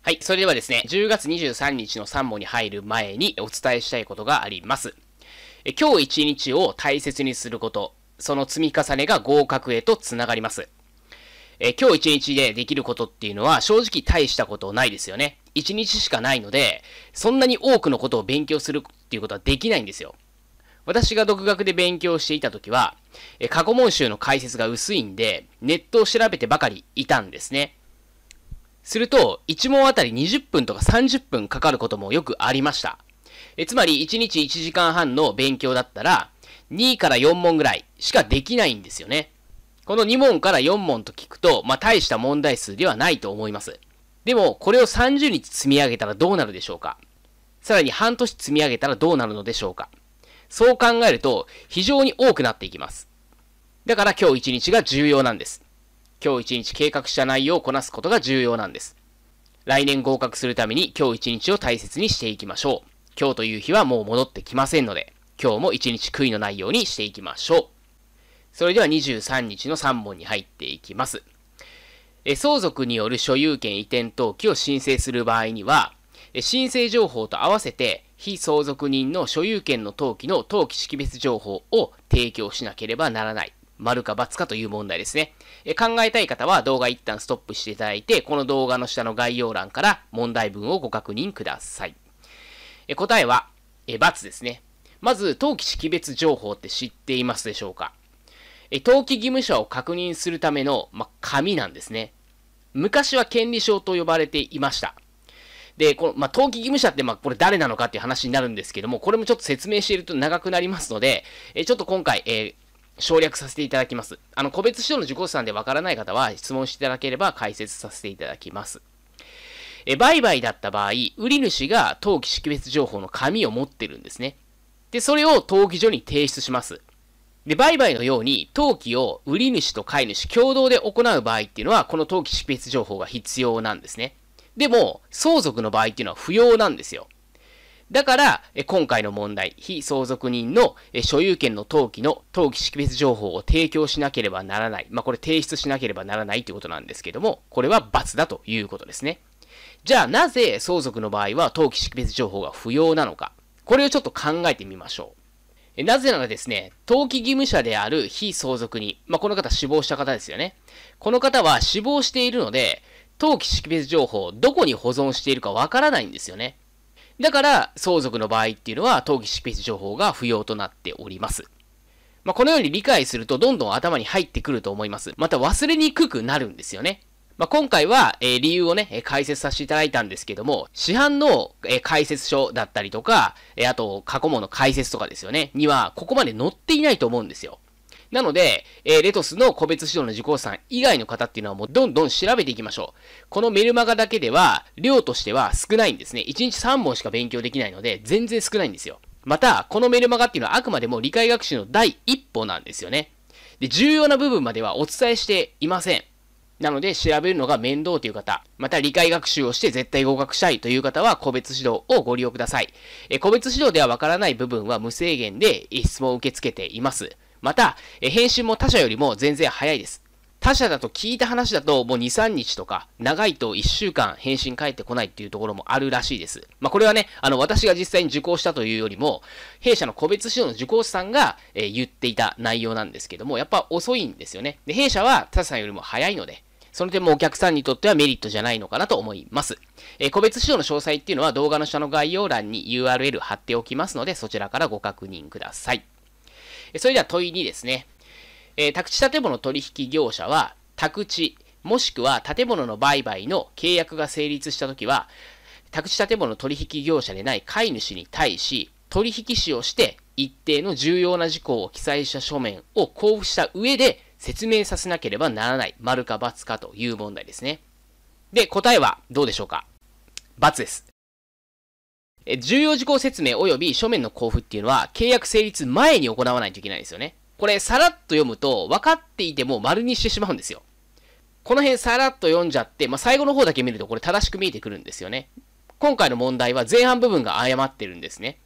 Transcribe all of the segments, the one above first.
はい。それではですね、10月23日の3問に入る前にお伝えしたいことがあります。え今日1日を大切にすること、その積み重ねが合格へとつながります。え今日1日でできることっていうのは正直大したことないですよね。1日しかないので、そんなに多くのことを勉強するっていうことはできないんですよ。私が独学で勉強していた時は、え過去問集の解説が薄いんで、ネットを調べてばかりいたんですね。すると、1問あたり20分とか30分かかることもよくありました。えつまり、1日1時間半の勉強だったら、2から4問ぐらいしかできないんですよね。この2問から4問と聞くと、まあ、大した問題数ではないと思います。でも、これを30日積み上げたらどうなるでしょうかさらに半年積み上げたらどうなるのでしょうかそう考えると、非常に多くなっていきます。だから今日一日が重要なんです。今日一日計画した内容をこなすことが重要なんです。来年合格するために今日一日を大切にしていきましょう。今日という日はもう戻ってきませんので、今日も一日悔いのないようにしていきましょう。それでは23日の3問に入っていきます。相続による所有権移転登記を申請する場合には、申請情報と合わせて非相続人の所有権の登記の登記識別情報を提供しなければならない。丸か×かという問題ですね。え考えたい方は動画一旦ストップしていただいて、この動画の下の概要欄から問題文をご確認ください。え答えはえ、×ですね。まず、登記識別情報って知っていますでしょうかえ登記義務者を確認するための、ま、紙なんですね。昔は権利証と呼ばれていました。で、この、まあ、登記義務者って、まあ、これ誰なのかっていう話になるんですけども、これもちょっと説明していると長くなりますので、えちょっと今回、えー、省略させていただきます。あの、個別指導の受講者さんでわからない方は、質問していただければ解説させていただきます。え、売買だった場合、売り主が登記識別情報の紙を持ってるんですね。で、それを登記所に提出します。で、売買のように、登記を売り主と買い主共同で行う場合っていうのは、この登記識別情報が必要なんですね。でも、相続の場合っていうのは不要なんですよ。だから、今回の問題、非相続人の所有権の登記の登記識別情報を提供しなければならない。まあ、これ提出しなければならないということなんですけども、これは罰だということですね。じゃあ、なぜ相続の場合は登記識別情報が不要なのか。これをちょっと考えてみましょう。なぜならですね、登記義務者である非相続人、まあ、この方死亡した方ですよね。この方は死亡しているので、登記識別情報、どこに保存しているかわからないんですよね。だから、相続の場合っていうのは、登記識別情報が不要となっております。まあ、このように理解すると、どんどん頭に入ってくると思います。また、忘れにくくなるんですよね。まあ、今回は、えー、理由をね、えー、解説させていただいたんですけども、市販の、えー、解説書だったりとか、えあと、過去問の解説とかですよね、には、ここまで載っていないと思うんですよ。なので、えー、レトスの個別指導の受講者さん以外の方っていうのはもうどんどん調べていきましょう。このメルマガだけでは、量としては少ないんですね。1日3本しか勉強できないので、全然少ないんですよ。また、このメルマガっていうのはあくまでも理解学習の第一歩なんですよね。で、重要な部分まではお伝えしていません。なので、調べるのが面倒という方、また理解学習をして絶対合格したいという方は、個別指導をご利用ください。え個別指導ではわからない部分は無制限で質問を受け付けています。また、え編集も他社よりも全然早いです。他社だと聞いた話だともう2、3日とか、長いと1週間返信返ってこないっていうところもあるらしいです。まあ、これはね、あの、私が実際に受講したというよりも、弊社の個別指導の受講師さんが、えー、言っていた内容なんですけども、やっぱ遅いんですよね。で、弊社は他社さんよりも早いので、その点もお客さんにとってはメリットじゃないのかなと思います。えー、個別指導の詳細っていうのは動画の下の概要欄に URL 貼っておきますので、そちらからご確認ください。それでは問い2ですね。えー、宅地建物取引業者は、宅地、もしくは建物の売買の契約が成立したときは、宅地建物取引業者でない買い主に対し、取引士をして一定の重要な事項を記載した書面を交付した上で説明させなければならない。丸か×かという問題ですね。で、答えはどうでしょうか×です。重要事項説明及び書面の交付っていうのは契約成立前に行わないといけないですよね。これさらっと読むと分かっていても丸にしてしまうんですよ。この辺さらっと読んじゃって、まあ、最後の方だけ見るとこれ正しく見えてくるんですよね。今回の問題は前半部分が誤ってるんですね。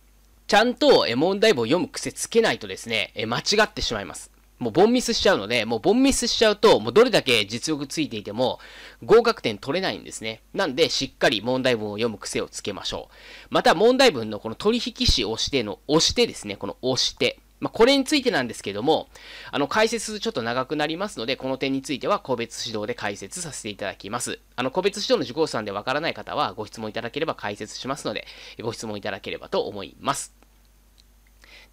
ちゃんと問題文を読む癖つけないとですね、間違ってしまいます。もうボンミスしちゃうので、もうボンミスしちゃうと、もうどれだけ実力ついていても、合格点取れないんですね。なんで、しっかり問題文を読む癖をつけましょう。また、問題文のこの取引士をしての、押してですね、この押して。まあ、これについてなんですけども、あの、解説ちょっと長くなりますので、この点については個別指導で解説させていただきます。あの、個別指導の受講者さんでわからない方は、ご質問いただければ解説しますので、ご質問いただければと思います。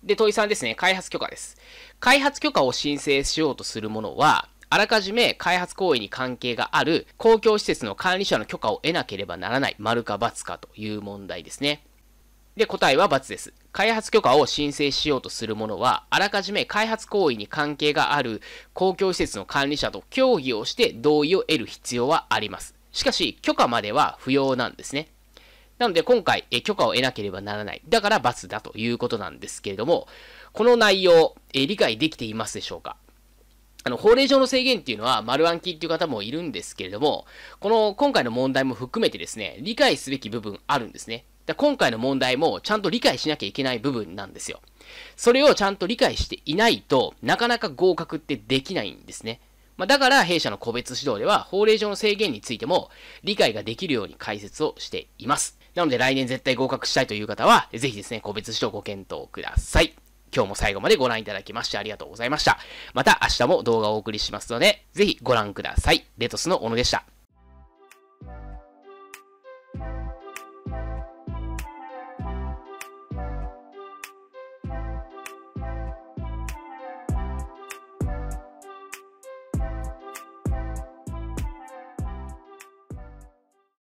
で、問いんですね、開発許可です。開発許可を申請しようとするものは、あらかじめ開発行為に関係がある公共施設の管理者の許可を得なければならない、丸か×かという問題ですね。で、答えは×です。開発許可を申請しようとするものは、あらかじめ開発行為に関係がある公共施設の管理者と協議をして同意を得る必要はあります。しかし、許可までは不要なんですね。なので今回、え許可を得なければならない。だから罰だということなんですけれども、この内容、え理解できていますでしょうかあの、法令上の制限っていうのは丸暗記っていう方もいるんですけれども、この今回の問題も含めてですね、理解すべき部分あるんですね。だ今回の問題もちゃんと理解しなきゃいけない部分なんですよ。それをちゃんと理解していないとなかなか合格ってできないんですね。まあ、だから弊社の個別指導では法令上の制限についても理解ができるように解説をしています。なので来年絶対合格したいという方は、ぜひですね、個別指導ご検討ください。今日も最後までご覧いただきましてありがとうございました。また明日も動画をお送りしますので、ぜひご覧ください。レトスの小野でした。